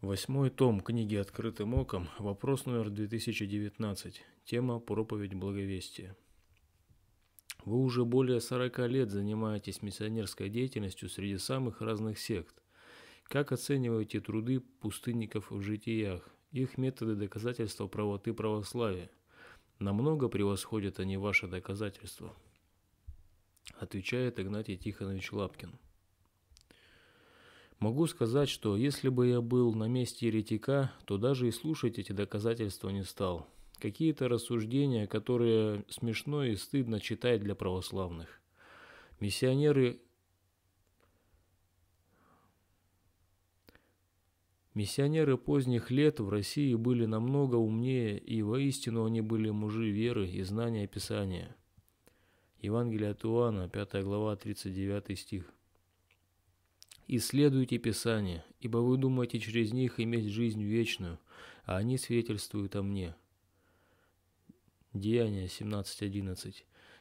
Восьмой том книги «Открытым оком», вопрос номер 2019, тема «Проповедь благовестия». Вы уже более 40 лет занимаетесь миссионерской деятельностью среди самых разных сект. Как оцениваете труды пустынников в житиях, их методы доказательства правоты православия? Намного превосходят они ваши доказательства? Отвечает Игнатий Тихонович Лапкин. Могу сказать, что если бы я был на месте еретика, то даже и слушать эти доказательства не стал. Какие-то рассуждения, которые смешно и стыдно читать для православных. Миссионеры... Миссионеры поздних лет в России были намного умнее, и воистину они были мужи веры и знания Писания. Евангелие от Иоанна, 5 глава, 39 стих. Исследуйте Писание, ибо вы думаете через них иметь жизнь вечную, а они свидетельствуют о мне. Деяния 17.11.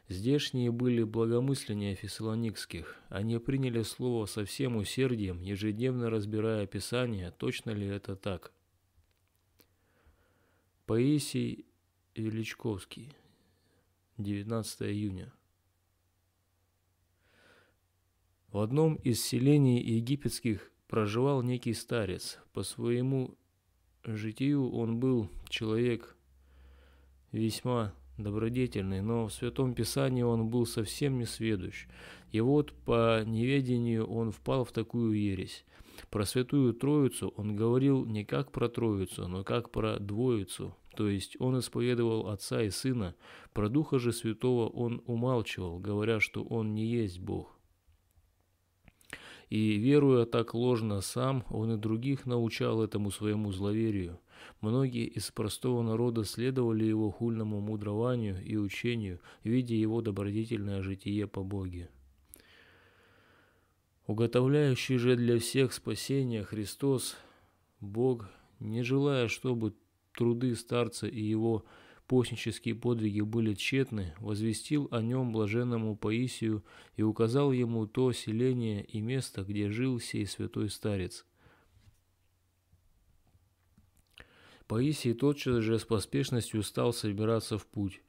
Здешние были благомысленнее фессалоникских. Они приняли слово со всем усердием, ежедневно разбирая Писание, точно ли это так. Паисий Величковский. 19 июня. В одном из селений египетских проживал некий старец. По своему житию он был человек весьма добродетельный, но в Святом Писании он был совсем не сведущ. И вот по неведению он впал в такую ересь. Про Святую Троицу он говорил не как про Троицу, но как про Двоицу, то есть он исповедовал Отца и Сына, про Духа же Святого он умалчивал, говоря, что он не есть Бог. И, веруя так ложно сам, он и других научал этому своему зловерию. Многие из простого народа следовали его хульному мудрованию и учению, видя его добродетельное житие по Боге. Уготовляющий же для всех спасения Христос, Бог, не желая, чтобы труды старца и его постнические подвиги были тщетны, возвестил о нем блаженному Паисию и указал ему то селение и место, где жил сей святой старец. Паисий тотчас же с поспешностью стал собираться в путь.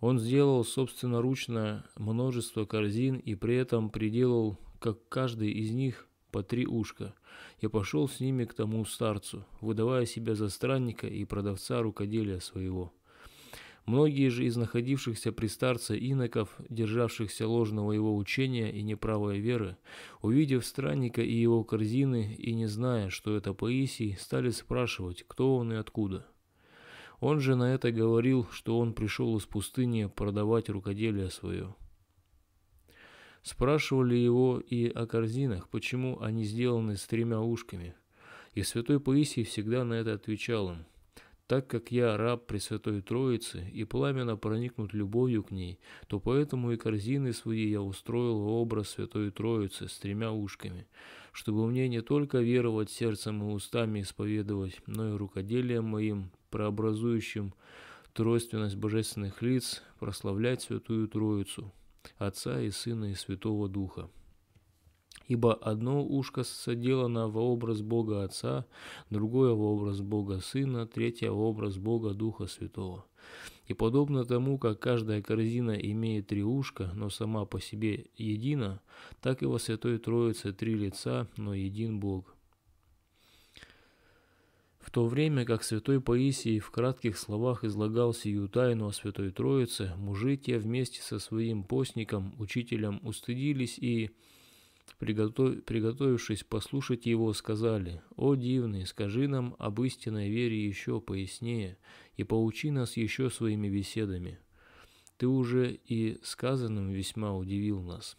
Он сделал собственноручно множество корзин и при этом приделал, как каждый из них, по три ушка, Я пошел с ними к тому старцу, выдавая себя за странника и продавца рукоделия своего. Многие же из находившихся при старце иноков, державшихся ложного его учения и неправой веры, увидев странника и его корзины и не зная, что это Паисий, стали спрашивать, кто он и откуда. Он же на это говорил, что он пришел из пустыни продавать рукоделие свое. Спрашивали его и о корзинах, почему они сделаны с тремя ушками. И святой Паисий всегда на это отвечал им – так как я раб Пресвятой Троицы и пламенно проникнут любовью к ней, то поэтому и корзины свои я устроил в образ Святой Троицы с тремя ушками, чтобы мне не только веровать сердцем и устами исповедовать, но и рукоделием моим, преобразующим тройственность божественных лиц, прославлять Святую Троицу, Отца и Сына и Святого Духа. Ибо одно ушко соделано во образ Бога Отца, другое во образ Бога Сына, третье во образ Бога Духа Святого. И подобно тому, как каждая корзина имеет три ушка, но сама по себе едина, так и во Святой Троице три лица, но един Бог. В то время как святой Паисий в кратких словах излагал сию тайну о святой Троице, мужи те вместе со своим постником, учителем, устыдились и приготовившись послушать его, сказали, «О, дивный, скажи нам об истинной вере еще пояснее и поучи нас еще своими беседами. Ты уже и сказанным весьма удивил нас».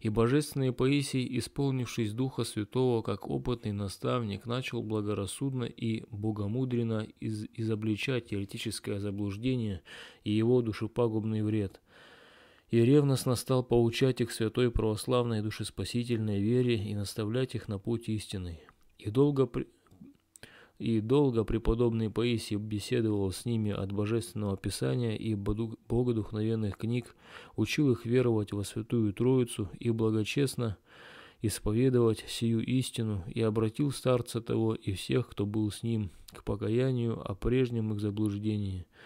И божественный Паисий, исполнившись Духа Святого, как опытный наставник, начал благорассудно и богомудренно из изобличать теоретическое заблуждение и его душепагубный вред – и ревностно стал поучать их святой православной душеспасительной вере и наставлять их на путь истины. И долго, и долго преподобный Паисий беседовал с ними от Божественного Писания и богодухновенных книг, учил их веровать во Святую Троицу и благочестно исповедовать сию истину, и обратил старца того и всех, кто был с ним, к покаянию о прежнем их заблуждении –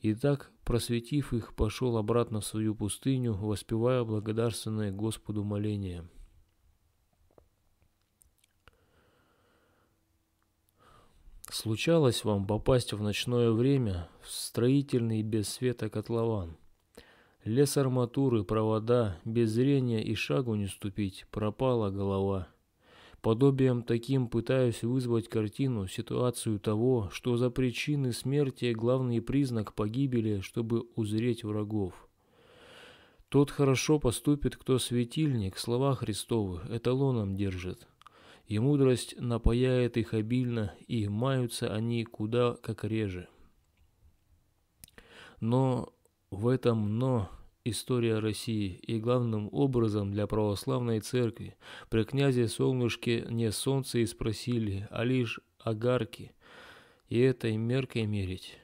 и так, просветив их, пошел обратно в свою пустыню, воспевая благодарственное Господу моление. Случалось вам попасть в ночное время в строительный без света котлован. Лес арматуры, провода, без зрения и шагу не ступить, пропала голова – Подобием таким пытаюсь вызвать картину, ситуацию того, что за причины смерти главный признак погибели, чтобы узреть врагов. Тот хорошо поступит, кто светильник, слова Христовы, эталоном держит. И мудрость напаяет их обильно, и маются они куда как реже. Но в этом «но» история России и главным образом для православной церкви. При князе Солнышке не солнце и спросили, а лишь огарки. И этой меркой мерить.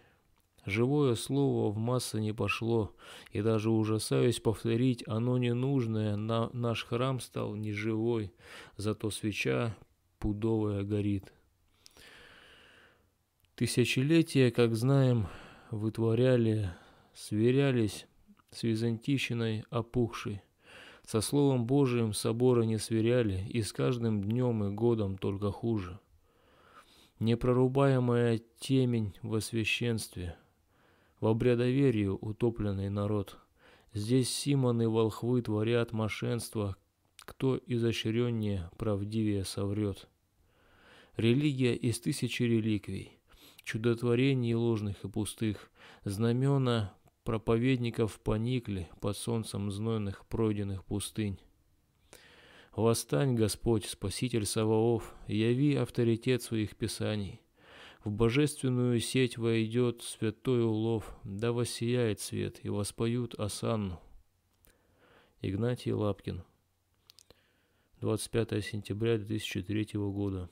Живое слово в массы не пошло, и даже ужасаюсь повторить, оно ненужное, на наш храм стал неживой, зато свеча пудовая горит. Тысячелетия, как знаем, вытворяли, сверялись с византийщиной опухшей. Со Словом Божиим соборы не сверяли, и с каждым днем и годом только хуже. Непрорубаемая темень во священстве, в обрядоверии утопленный народ. Здесь симоны волхвы творят мошенство, кто изощреннее, правдивее соврет. Религия из тысячи реликвий, чудотворений ложных и пустых, знамена Проповедников поникли под солнцем знойных пройденных пустынь. Восстань, Господь, Спаситель Саваоф, яви авторитет своих писаний. В божественную сеть войдет святой улов, да воссияет свет, и воспоют осанну. Игнатий Лапкин 25 сентября 2003 года